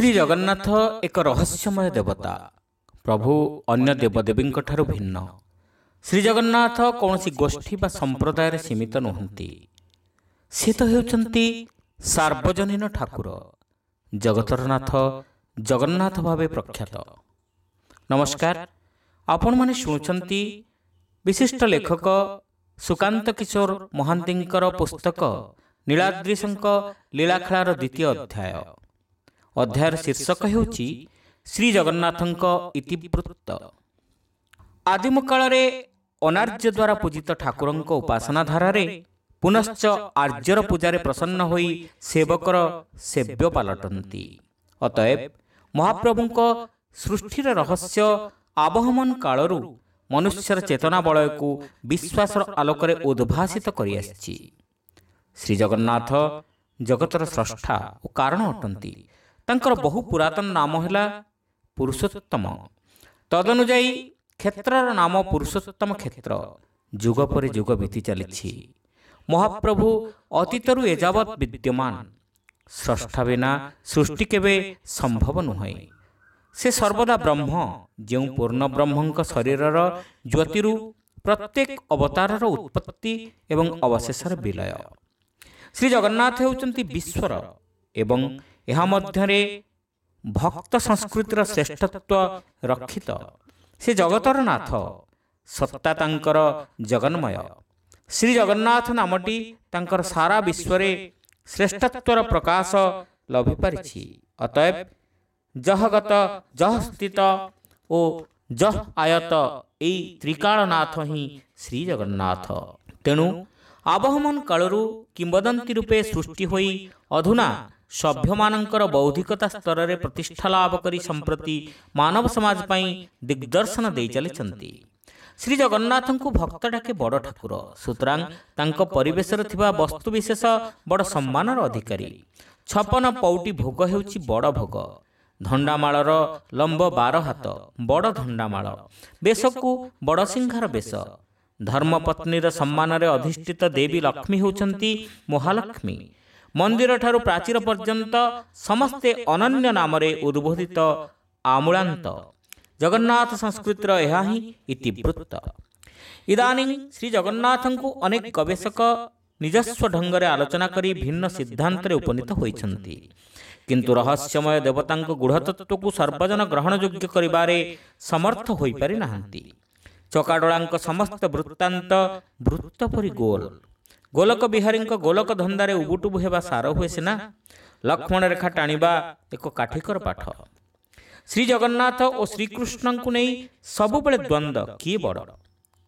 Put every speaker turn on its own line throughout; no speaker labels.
ଶ୍ରୀ ଜଗନ୍ନାଥ ଏକ ରହସ୍ୟମୟ ଦେବତା ପ୍ରଭୁ ଅନ୍ୟ ଦେବଦେବୀଙ୍କଠାରୁ ଭିନ୍ନ ଶ୍ରୀଜଗନ୍ନାଥ କୌଣସି ଗୋଷ୍ଠୀ ବା ସମ୍ପ୍ରଦାୟରେ ସୀମିତ ନୁହନ୍ତି ସେ ତ ହେଉଛନ୍ତି ସାର୍ବଜନୀନ ଠାକୁର ଜଗତରନାଥ ଜଗନ୍ନାଥ ଭାବେ ପ୍ରଖ୍ୟାତ ନମସ୍କାର ଆପଣମାନେ ଶୁଣୁଛନ୍ତି ବିଶିଷ୍ଟ ଲେଖକ ସୁକାନ୍ତ କିଶୋର ମହାନ୍ତିଙ୍କର ପୁସ୍ତକ ନୀଳାଦ୍ରିଶଙ୍କ ଲୀଳାଖେଳାର ଦ୍ୱିତୀୟ ଅଧ୍ୟାୟ ଅଧ୍ୟାୟର ଶୀର୍ଷକ ହେଉଛି ଶ୍ରୀଜଗନ୍ନାଥଙ୍କ ଇତିବୃତ୍ତ ଆଦିମ କାଳରେ ଅନାର୍ଯ୍ୟ ଦ୍ୱାରା ପୂଜିତ ଠାକୁରଙ୍କ ଉପାସନା ଧାରାରେ ପୁନଶ୍ଚ ଆର୍ଯ୍ୟର ପୂଜାରେ ପ୍ରସନ୍ନ ହୋଇ ସେବକର ସେବ୍ୟ ପାଲଟନ୍ତି ଅତଏବ ମହାପ୍ରଭୁଙ୍କ ସୃଷ୍ଟିର ରହସ୍ୟ ଆବହମନ କାଳରୁ ମନୁଷ୍ୟର ଚେତନା ବଳୟକୁ ବିଶ୍ୱାସର ଆଲୋକରେ ଉଦ୍ଭାସିତ କରିଆସିଛି ଶ୍ରୀଜଗନ୍ନାଥ ଜଗତର ସ୍ରଷ୍ଟା ଓ କାରଣ ଅଟନ୍ତି ତାଙ୍କର ବହୁ ପୁରାତନ ନାମ ହେଲା ପୁରୁଷୋତ୍ତମ ତଦନୁଯାୟୀ କ୍ଷେତ୍ରର ନାମ ପୁରୁଷୋତ୍ତମ କ୍ଷେତ୍ର ଯୁଗ ପରେ ଯୁଗ ବିତି ଚାଲିଛି ମହାପ୍ରଭୁ ଅତୀତରୁ ଏଯାବତ୍ ବିଦ୍ୟମାନ ସ୍ରଷ୍ଟା ବିନା ସୃଷ୍ଟି କେବେ ସମ୍ଭବ ନୁହେଁ ସେ ସର୍ବଦା ବ୍ରହ୍ମ ଯେଉଁ ପୂର୍ଣ୍ଣ ବ୍ରହ୍ମଙ୍କ ଶରୀରର ଜ୍ୟୋତିରୁ ପ୍ରତ୍ୟେକ ଅବତାରର ଉତ୍ପତ୍ତି ଏବଂ ଅବଶେଷର ବିଲୟ ଶ୍ରୀ ଜଗନ୍ନାଥ ହେଉଛନ୍ତି ବିଶ୍ୱର ଏବଂ यहाँ भक्त संस्कृति र श्रेष्ठत्व रक्षित से जगतर नाथ सत्ता जगन्मय श्री जगन्नाथ नामटी तर सारा विश्वले श्रेष्ठत्वर प्रकाश लभी पारिसिएँ अतयव जहगत जित ओ जह आयत ए त्रिकालनाथ हिँ श्री जगन्नाथ तेणु आवहमन कालरू किम्बदन्ती रूपे सृष्टिहो अधुना ସଭ୍ୟମାନଙ୍କର ବୌଦ୍ଧିକତା ସ୍ତରରେ ପ୍ରତିଷ୍ଠା ଲାଭ କରି ସମ୍ପ୍ରତି ମାନବ ସମାଜ ପାଇଁ ଦିଗ୍ଦର୍ଶନ ଦେଇ ଚାଲିଛନ୍ତି ଶ୍ରୀଜଗନ୍ନାଥଙ୍କୁ ଭକ୍ତ ଡାକେ ବଡ଼ ଠାକୁର ସୁତରାଂ ତାଙ୍କ ପରିବେଶରେ ଥିବା ବସ୍ତୁବିଶେଷ ବଡ଼ ସମ୍ମାନର ଅଧିକାରୀ ଛପନ ପୌଟି ଭୋଗ ହେଉଛି ବଡ଼ ଭୋଗ ଧଣ୍ଡାମାଳର ଲମ୍ବ ବାର ହାତ ବଡ଼ ଧଣ୍ଡାମାଳ ବେଶକୁ ବଡ଼ ସିଂହାର ବେଶ ଧର୍ମପତ୍ନୀର ସମ୍ମାନରେ ଅଧିଷ୍ଠିତ ଦେବୀ ଲକ୍ଷ୍ମୀ ହେଉଛନ୍ତି ମହାଲକ୍ଷ୍ମୀ ମନ୍ଦିର ଠାରୁ ପ୍ରାଚୀର ପର୍ଯ୍ୟନ୍ତ ସମସ୍ତେ ଅନନ୍ୟ ନାମରେ ଉଦ୍ବୋଧିତ ଆମୂଳାନ୍ତ ଜଗନ୍ନାଥ ସଂସ୍କୃତିର ଏହା ହିଁ ଇତିବୃତ୍ତ ଇଦାନିଂ ଶ୍ରୀଜଗନ୍ନାଥଙ୍କୁ ଅନେକ ଗବେଷକ ନିଜସ୍ୱ ଢଙ୍ଗରେ ଆଲୋଚନା କରି ଭିନ୍ନ ସିଦ୍ଧାନ୍ତରେ ଉପନୀତ ହୋଇଛନ୍ତି କିନ୍ତୁ ରହସ୍ୟମୟ ଦେବତାଙ୍କ ଗୃଢ଼ତତ୍ଵକୁ ସର୍ବଜନ ଗ୍ରହଣଯୋଗ୍ୟ କରିବାରେ ସମର୍ଥ ହୋଇପାରି ନାହାନ୍ତି ଚକାଡୋଳାଙ୍କ ସମସ୍ତ ବୃତ୍ତାନ୍ତ ବୃତ୍ତ ପରି ଗୋଲ୍ ଗୋଲକ ବିହାରୀଙ୍କ ଗୋଲକ ଧନ୍ଦାରେ ଉବୁଟୁବୁ ହେବା ସାର ହୁଏ ସିନା ଲକ୍ଷ୍ମଣ ରେଖା ଟାଣିବା ଏକ କାଠିକର ପାଠ ଶ୍ରୀଜଗନ୍ନାଥ ଓ ଶ୍ରୀକୃଷ୍ଣଙ୍କୁ ନେଇ ସବୁବେଳେ ଦ୍ୱନ୍ଦ୍ୱ କିଏ ବଡ଼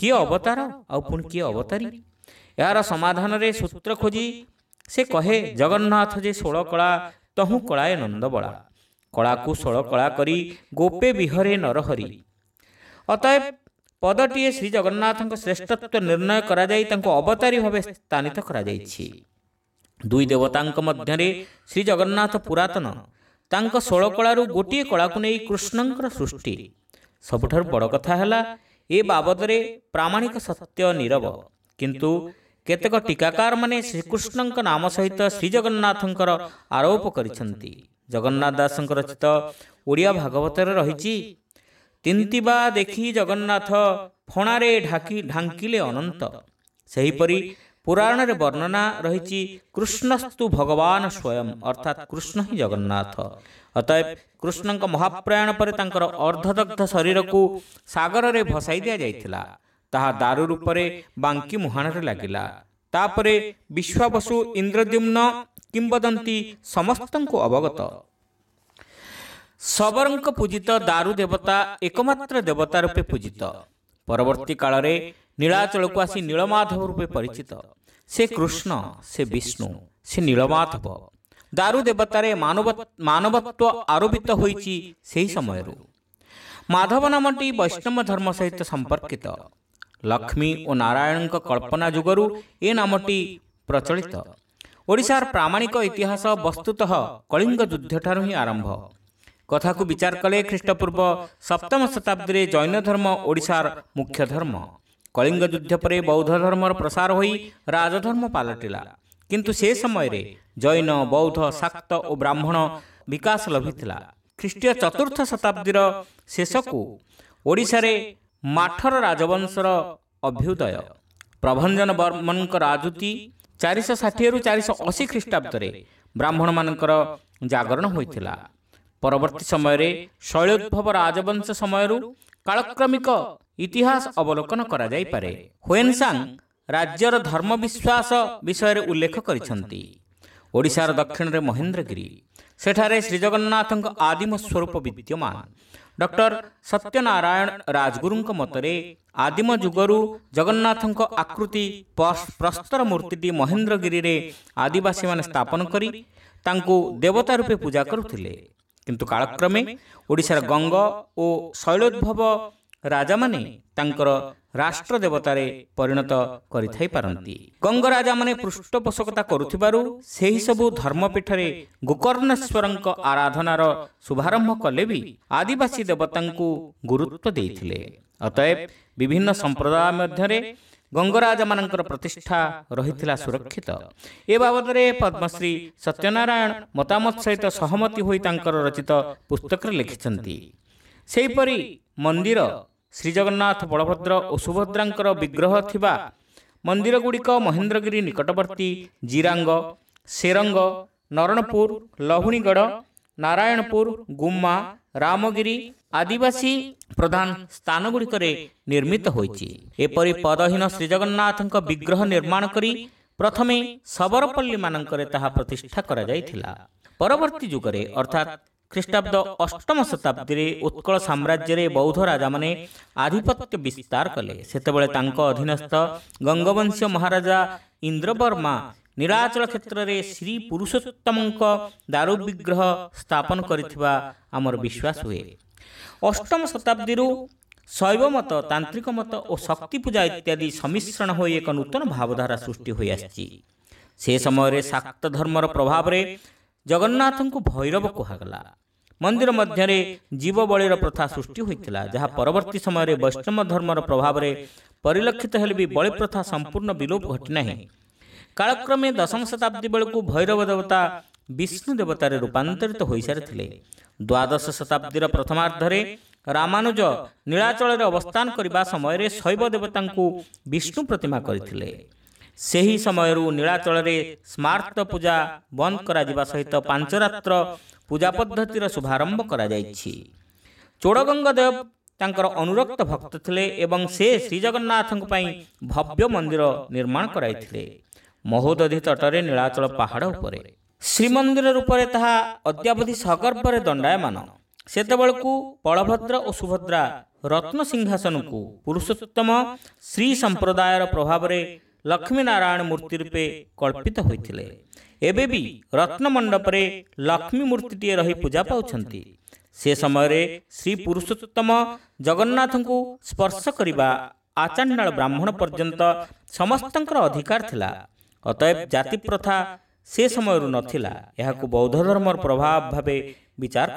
କିଏ ଅବତାର ଆଉ ପୁଣି କିଏ ଅବତାରୀ ଏହାର ସମାଧାନରେ ସୂତ୍ର ଖୋଜି ସେ କହେ ଜଗନ୍ନାଥ ଯେ ଷୋଳ କଳା ତହୁ କଳାଏ ନନ୍ଦବଳା କଳାକୁ ଷୋଳ କଳା କରି ଗୋପେ ବିହରେ ନରହରି ଅତଏବ ପଦଟିଏ ଶ୍ରୀଜଗନ୍ନାଥଙ୍କ ଶ୍ରେଷ୍ଠତ୍ୱ ନିର୍ଣ୍ଣୟ କରାଯାଇ ତାଙ୍କୁ ଅବତାରୀ ଭାବେ ସ୍ଥାନିତ କରାଯାଇଛି ଦୁଇ ଦେବତାଙ୍କ ମଧ୍ୟରେ ଶ୍ରୀଜଗନ୍ନାଥ ପୁରାତନ ତାଙ୍କ ଷୋଳ କଳାରୁ ଗୋଟିଏ କଳାକୁ ନେଇ କୃଷ୍ଣଙ୍କର ସୃଷ୍ଟି ସବୁଠାରୁ ବଡ଼ କଥା ହେଲା ଏ ବାବଦରେ ପ୍ରାମାଣିକ ସତ୍ୟ ନିରବ କିନ୍ତୁ କେତେକ ଟିକାକାରମାନେ ଶ୍ରୀକୃଷ୍ଣଙ୍କ ନାମ ସହିତ ଶ୍ରୀଜଗନ୍ନାଥଙ୍କର ଆରୋପ କରିଛନ୍ତି ଜଗନ୍ନାଥ ଦାସଙ୍କ ରଚିତ ଓଡ଼ିଆ ଭାଗବତରେ ରହିଛି ତିନ୍ତିବା ଦେଖି ଜଗନ୍ନାଥ ଫଣାରେ ଢାକି ଢାଙ୍କିଲେ ଅନନ୍ତ ସେହିପରି ପୁରାଣରେ ବର୍ଣ୍ଣନା ରହିଛି କୃଷ୍ଣସ୍ତୁ ଭଗବାନ ସ୍ୱୟଂ ଅର୍ଥାତ୍ କୃଷ୍ଣ ହିଁ ଜଗନ୍ନାଥ ଅତଏବ କୃଷ୍ଣଙ୍କ ମହାପ୍ରୟାଣ ପରେ ତାଙ୍କର ଅର୍ଦ୍ଧଦଗ୍ଧ ଶରୀରକୁ ସାଗରରେ ଭସାଇ ଦିଆଯାଇଥିଲା ତାହା ଦାରୁ ରୂପରେ ବାଙ୍କି ମୁହାଣରେ ଲାଗିଲା ତାପରେ ବିଶ୍ୱବସୁ ଇନ୍ଦ୍ରଦ୍ୟୁମ୍ନ କିମ୍ବଦନ୍ତୀ ସମସ୍ତଙ୍କୁ ଅବଗତ ସବରଙ୍କ ପୂଜିତ ଦାରୁ ଦେବତା ଏକମାତ୍ର ଦେବତା ରୂପେ ପୂଜିତ ପରବର୍ତ୍ତୀ କାଳରେ ନୀଳାଚଳକୁ ଆସି ନୀଳମାଧବ ରୂପେ ପରିଚିତ ସେ କୃଷ୍ଣ ସେ ବିଷ୍ଣୁ ସେ ନୀଳମାଧବ ଦାରୁ ଦେବତାରେ ମାନବ ମାନବତ୍ଵ ଆରୋପିତ ହୋଇଛି ସେହି ସମୟରୁ ମାଧବ ନାମଟି ବୈଷ୍ଣବ ଧର୍ମ ସହିତ ସମ୍ପର୍କିତ ଲକ୍ଷ୍ମୀ ଓ ନାରାୟଣଙ୍କ କଳ୍ପନା ଯୁଗରୁ ଏ ନାମଟି ପ୍ରଚଳିତ ଓଡ଼ିଶାର ପ୍ରାମାଣିକ ଇତିହାସ ବସ୍ତୁତଃ କଳିଙ୍ଗ ଯୁଦ୍ଧଠାରୁ ହିଁ ଆରମ୍ଭ କଥାକୁ ବିଚାର କଲେ ଖ୍ରୀଷ୍ଟପୂର୍ବ ସପ୍ତମ ଶତାବ୍ଦୀରେ ଜୈନ ଧର୍ମ ଓଡ଼ିଶାର ମୁଖ୍ୟ ଧର୍ମ କଳିଙ୍ଗ ଯୁଦ୍ଧ ପରେ ବୌଦ୍ଧ ଧର୍ମର ପ୍ରସାର ହୋଇ ରାଜଧର୍ମ ପାଲଟିଲା କିନ୍ତୁ ସେ ସମୟରେ ଜୈନ ବୌଦ୍ଧ ଶାକ୍ତ ଓ ବ୍ରାହ୍ମଣ ବିକାଶ ଲଭିଥିଲା ଖ୍ରୀଷ୍ଟୀୟ ଚତୁର୍ଥ ଶତାବ୍ଦୀର ଶେଷକୁ ଓଡ଼ିଶାରେ ମାଠର ରାଜବଂଶର ଅଭ୍ୟୁଦୟ ପ୍ରଭଞ୍ଜନ ବର୍ମନଙ୍କ ରାଜୁତି ଚାରିଶହ ଷାଠିଏରୁ ଚାରିଶହ ଅଶୀ ଖ୍ରୀଷ୍ଟାବ୍ଦରେ ବ୍ରାହ୍ମଣମାନଙ୍କର ଜାଗରଣ ହୋଇଥିଲା ପରବର୍ତ୍ତୀ ସମୟରେ ଶୈଳୋଦ୍ଭବ ରାଜବଂଶ ସମୟରୁ କାଳକ୍ରମିକ ଇତିହାସ ଅବଲୋକନ କରାଯାଇପାରେ ହୁଏନସାଙ୍ଗ ରାଜ୍ୟର ଧର୍ମବିଶ୍ୱାସ ବିଷୟରେ ଉଲ୍ଲେଖ କରିଛନ୍ତି ଓଡ଼ିଶାର ଦକ୍ଷିଣରେ ମହେନ୍ଦ୍ରଗିରି ସେଠାରେ ଶ୍ରୀଜଗନ୍ନାଥଙ୍କ ଆଦିମ ସ୍ୱରୂପ ବିଦ୍ୟମାନ ଡକ୍ଟର ସତ୍ୟନାରାୟଣ ରାଜଗୁରୁଙ୍କ ମତରେ ଆଦିମ ଯୁଗରୁ ଜଗନ୍ନାଥଙ୍କ ଆକୃତି ପ୍ରସ୍ତର ମୂର୍ତ୍ତିଟି ମହେନ୍ଦ୍ରଗିରିରେ ଆଦିବାସୀମାନେ ସ୍ଥାପନ କରି ତାଙ୍କୁ ଦେବତା ରୂପେ ପୂଜା କରୁଥିଲେ କିନ୍ତୁ କାଳକ୍ରମେ ଓଡ଼ିଶାର ଗଙ୍ଗ ଓ ଶୈଳୋଦ୍ଭବ ରାଜାମାନେ ତାଙ୍କର ରାଷ୍ଟ୍ର ଦେବତାରେ ପରିଣତ କରିଥାଇପାରନ୍ତି ଗଙ୍ଗ ରାଜାମାନେ ପୃଷ୍ଠପୋଷକତା କରୁଥିବାରୁ ସେହି ସବୁ ଧର୍ମପୀଠରେ ଗୋକର୍ଣ୍ଣେଶ୍ୱରଙ୍କ ଆରାଧନାର ଶୁଭାରମ୍ଭ କଲେ ବି ଆଦିବାସୀ ଦେବତାଙ୍କୁ ଗୁରୁତ୍ୱ ଦେଇଥିଲେ ଅତଏବ ବିଭିନ୍ନ ସମ୍ପ୍ରଦାୟ ମଧ୍ୟରେ ଗଙ୍ଗରାଜମାନଙ୍କର ପ୍ରତିଷ୍ଠା ରହିଥିଲା ସୁରକ୍ଷିତ ଏ ବାବଦରେ ପଦ୍ମଶ୍ରୀ ସତ୍ୟନାରାୟଣ ମତାମତ ସହିତ ସହମତି ହୋଇ ତାଙ୍କର ରଚିତ ପୁସ୍ତକରେ ଲେଖିଛନ୍ତି ସେହିପରି ମନ୍ଦିର ଶ୍ରୀଜଗନ୍ନାଥ ବଳଭଦ୍ର ଓ ସୁଭଦ୍ରାଙ୍କର ବିଗ୍ରହ ଥିବା ମନ୍ଦିରଗୁଡ଼ିକ ମହେନ୍ଦ୍ରଗିରି ନିକଟବର୍ତ୍ତୀ ଜିରାଙ୍ଗ ସେରଙ୍ଗ ନରଣପୁର ଲହୁଣୀଗଡ଼ ନାରାୟଣପୁର ଗୁମ୍ମା ରାମଗିରି ଆଦିବାସୀ ପ୍ରଧାନ ସ୍ଥାନଗୁଡ଼ିକରେ ନିର୍ମିତ ହୋଇଛି ଏପରି ପଦହୀନ ଶ୍ରୀଜଗନ୍ନାଥଙ୍କ ବିଗ୍ରହ ନିର୍ମାଣ କରି ପ୍ରଥମେ ଶବରପଲ୍ଲୀମାନଙ୍କରେ ତାହା ପ୍ରତିଷ୍ଠା କରାଯାଇଥିଲା ପରବର୍ତ୍ତୀ ଯୁଗରେ ଅର୍ଥାତ୍ ଖ୍ରୀଷ୍ଟାବ୍ଦ ଅଷ୍ଟମ ଶତାବ୍ଦୀରେ ଉତ୍କଳ ସାମ୍ରାଜ୍ୟରେ ବୌଦ୍ଧ ରାଜାମାନେ ଆଧିପତ୍ୟ ବିସ୍ତାର କଲେ ସେତେବେଳେ ତାଙ୍କ ଅଧୀନସ୍ଥ ଗଙ୍ଗବଂଶୀୟ ମହାରାଜା ଇନ୍ଦ୍ରବର୍ମା ନୀଳାଚଳ କ୍ଷେତ୍ରରେ ଶ୍ରୀ ପୁରୁଷୋତ୍ତମଙ୍କ ଦାରୁ ବିଗ୍ରହ ସ୍ଥାପନ କରିଥିବା ଆମର ବିଶ୍ୱାସ ହୁଏ ଅଷ୍ଟମ ଶତାବ୍ଦୀରୁ ଶୈବମତ ତାନ୍ତ୍ରିକ ମତ ଓ ଶକ୍ତି ପୂଜା ଇତ୍ୟାଦି ସମିଶ୍ରଣ ହୋଇ ଏକ ନୂତନ ଭାବଧାରା ସୃଷ୍ଟି ହୋଇଆସିଛି ସେ ସମୟରେ ଶାକ୍ତ ଧର୍ମର ପ୍ରଭାବରେ ଜଗନ୍ନାଥଙ୍କୁ ଭୈରବ କୁହାଗଲା ମନ୍ଦିର ମଧ୍ୟରେ ଜୀବବଳିର ପ୍ରଥା ସୃଷ୍ଟି ହୋଇଥିଲା ଯାହା ପରବର୍ତ୍ତୀ ସମୟରେ ବୈଷ୍ଣବ ଧର୍ମର ପ୍ରଭାବରେ ପରିଲକ୍ଷିତ ହେଲେ ବି ବଳି ପ୍ରଥା ସମ୍ପୂର୍ଣ୍ଣ ବିଲୋପ ଘଟିନାହିଁ କାଳକ୍ରମେ ଦଶମ ଶତାବ୍ଦୀ ବେଳକୁ ଭୈରବ ଦେବତା ବିଷ୍ଣୁ ଦେବତାରେ ରୂପାନ୍ତରିତ ହୋଇସାରିଥିଲେ ଦ୍ୱାଦଶ ଶତାବ୍ଦୀର ପ୍ରଥମାର୍ଦ୍ଧରେ ରାମାନୁଜ ନୀଳାଚଳରେ ଅବସ୍ଥାନ କରିବା ସମୟରେ ଶୈବ ଦେବତାଙ୍କୁ ବିଷ୍ଣୁ ପ୍ରତିମା କରିଥିଲେ ସେହି ସମୟରୁ ନୀଳାଚଳରେ ସ୍ମାର୍ତ ପୂଜା ବନ୍ଦ କରାଯିବା ସହିତ ପାଞ୍ଚରାତ୍ର ପୂଜା ପଦ୍ଧତିର ଶୁଭାରମ୍ଭ କରାଯାଇଛି ଚୋଡ଼ଗଙ୍ଗଦେବ ତାଙ୍କର ଅନୁରକ୍ତ ଭକ୍ତ ଥିଲେ ଏବଂ ସେ ଶ୍ରୀଜଗନ୍ନାଥଙ୍କ ପାଇଁ ଭବ୍ୟ ମନ୍ଦିର ନିର୍ମାଣ କରାଇଥିଲେ ମହୋଦଧି ତଟରେ ନୀଳାଚଳ ପାହାଡ଼ ଉପରେ ଶ୍ରୀମନ୍ଦିର ରୂପରେ ତାହା ଅଦ୍ୟାବଧି ସଗର୍ଭରେ ଦଣ୍ଡାୟମାନ ସେତେବେଳକୁ ବଳଭଦ୍ର ଓ ସୁଭଦ୍ରା ରତ୍ନ ସିଂହାସନକୁ ପୁରୁଷୋତ୍ତମ ଶ୍ରୀ ସମ୍ପ୍ରଦାୟର ପ୍ରଭାବରେ ଲକ୍ଷ୍ମୀନାରାୟଣ ମୂର୍ତ୍ତି ରୂପେ କଳ୍ପିତ ହୋଇଥିଲେ ଏବେ ବି ରତ୍ନମଣ୍ଡପରେ ଲକ୍ଷ୍ମୀ ମୂର୍ତ୍ତିଟିଏ ରହି ପୂଜା ପାଉଛନ୍ତି ସେ ସମୟରେ ଶ୍ରୀ ପୁରୁଷୋତ୍ତମ ଜଗନ୍ନାଥଙ୍କୁ ସ୍ପର୍ଶ କରିବା ଆଚାଣ୍ଡାଳ ବ୍ରାହ୍ମଣ ପର୍ଯ୍ୟନ୍ତ ସମସ୍ତଙ୍କର ଅଧିକାର ଥିଲା जाति प्रथा से समय समयहरू नला बौद्ध धर्म प्रभाव भाव विचार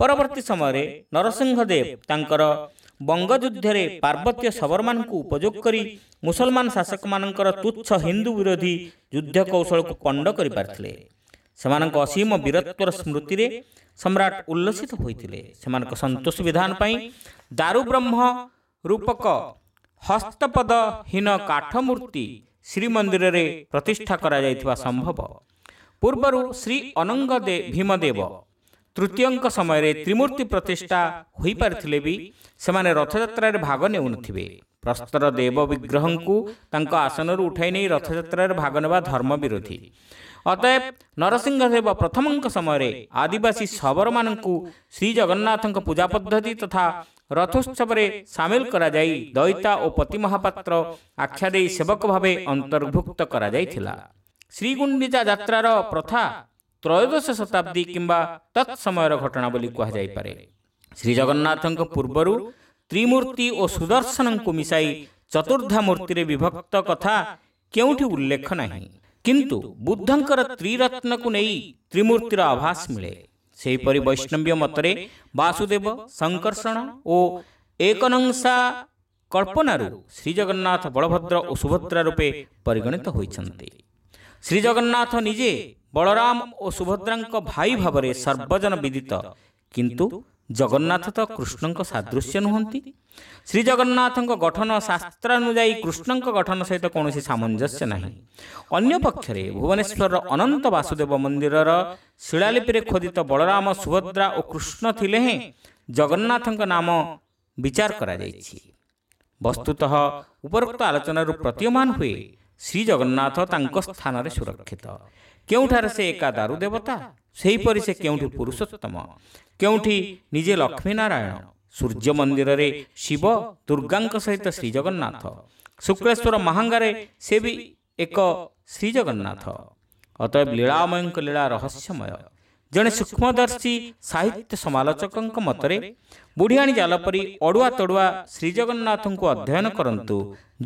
परवर्ती समय नरसिंहदेव तर बङ्गुद्धले पार्वत्य शबरमा उपयोग गरि मुसलमान शासक म तुच्छ हिंदू विरोधी युद्ध जुद्ध कौशलको कण्ड गरिपारिस असीम वीरत्व स्मृति सम्राट उल्लसित हुँदै सन्तोष विधान दुब्रह्मरूपक हस्तपदीन काठ काठमूर्ति ଶ୍ରୀମନ୍ଦିରରେ ପ୍ରତିଷ୍ଠା କରାଯାଇଥିବା ସମ୍ଭବ ପୂର୍ବରୁ ଶ୍ରୀ ଅନଙ୍ଗ ଦେ ଭୀମଦେବ ତୃତୀୟଙ୍କ ସମୟରେ ତ୍ରିମୂର୍ତ୍ତି ପ୍ରତିଷ୍ଠା ହୋଇପାରିଥିଲେ ବି ସେମାନେ ରଥଯାତ୍ରାରେ ଭାଗ ନେଉନଥିବେ ପ୍ରସ୍ତର ଦେବ ବିଗ୍ରହଙ୍କୁ ତାଙ୍କ ଆସନରୁ ଉଠାଇ ନେଇ ରଥଯାତ୍ରାରେ ଭାଗ ନେବା ଧର୍ମ ବିରୋଧୀ अतय नरसिंहदेव प्रथमको समय आदिवासी सबर म श्री जगन्नाथ पूजा पद्धति तथा रथोत्सव सामल गराइ दैता पति महापत्र आख्यादी सेवक भावे अन्तर्भुक्त गराइला श्रीगुन्डिचा जात्रा र प्रथा त्रयोदश शताब्दी कम्बा तत्समयर घटना बोली परे श्री पूर्व पूर्वहरू त्रिमूर्ति सुदर्शन मिसै विभक्त कथा के उल्लेख नै କିନ୍ତୁ ବୁଦ୍ଧଙ୍କର ତ୍ରିରତ୍ନକୁ ନେଇ ତ୍ରିମୂର୍ତ୍ତିର ଆଭାସ ମିଳେ ସେହିପରି ବୈଷ୍ଣବୀୟ ମତରେ ବାସୁଦେବ ସଂକର୍ଷଣ ଓ ଏକନଂସା କଳ୍ପନାରୁ ଶ୍ରୀଜଗନ୍ନାଥ ବଳଭଦ୍ର ଓ ସୁଭଦ୍ରା ରୂପେ ପରିଗଣିତ ହୋଇଛନ୍ତି ଶ୍ରୀଜଗନ୍ନାଥ ନିଜେ ବଳରାମ ଓ ସୁଭଦ୍ରାଙ୍କ ଭାଇ ଭାବରେ ସର୍ବଜନ ବିଦିତ କିନ୍ତୁ ଜଗନ୍ନାଥ ତ କୃଷ୍ଣଙ୍କ ସାଦୃଶ୍ୟ ନୁହନ୍ତି ଶ୍ରୀଜଗନ୍ନାଥଙ୍କ ଗଠନ ଶାସ୍ତ୍ରାନୁଯାୟୀ କୃଷ୍ଣଙ୍କ ଗଠନ ସହିତ କୌଣସି ସାମଞ୍ଜସ୍ୟ ନାହିଁ ଅନ୍ୟପକ୍ଷରେ ଭୁବନେଶ୍ୱରର ଅନନ୍ତ ବାସୁଦେବ ମନ୍ଦିରର ଶିଳାଲିପିରେ ଖୋଦିତ ବଳରାମ ସୁଭଦ୍ରା ଓ କୃଷ୍ଣ ଥିଲେ ହିଁ ଜଗନ୍ନାଥଙ୍କ ନାମ ବିଚାର କରାଯାଇଛି ବସ୍ତୁତଃ ଉପରୋକ୍ତ ଆଲୋଚନାରୁ ପ୍ରତୀୟମାନ ହୁଏ ଶ୍ରୀଜଗନ୍ନାଥ ତାଙ୍କ ସ୍ଥାନରେ ସୁରକ୍ଷିତ କେଉଁଠାରେ ସେ ଏକା ଦାରୁ ଦେବତା ସେହିପରି ସେ କେଉଁଠି ପୁରୁଷୋତ୍ତମ କେଉଁଠି ନିଜେ ଲକ୍ଷ୍ମୀନାରାୟଣ ସୂର୍ଯ୍ୟ ମନ୍ଦିରରେ ଶିବ ଦୁର୍ଗାଙ୍କ ସହିତ ଶ୍ରୀଜଗନ୍ନାଥ ଶୁକ୍ଳେଶ୍ୱର ମହାଙ୍ଗାରେ ସେ ବି ଏକ ଶ୍ରୀଜଗନ୍ନାଥ ଅତଏବ ଲୀଳାମୟଙ୍କ ଲୀଳା ରହସ୍ୟମୟ ଜଣେ ସୂକ୍ଷ୍ମଦର୍ଶୀ ସାହିତ୍ୟ ସମାଲୋଚକଙ୍କ ମତରେ ବୁଢ଼ିଆଣୀ ଜାଲ ପରି ଅଡ଼ୁଆ ତଡ଼ୁଆ ଶ୍ରୀଜଗନ୍ନାଥଙ୍କୁ ଅଧ୍ୟୟନ କରନ୍ତୁ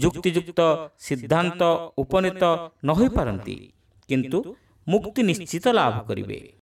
ଯୁକ୍ତିଯୁକ୍ତ ସିଦ୍ଧାନ୍ତ ଉପନୀତ ନ ହୋଇପାରନ୍ତି କିନ୍ତୁ ମୁକ୍ତି ନିଶ୍ଚିତ ଲାଭ କରିବେ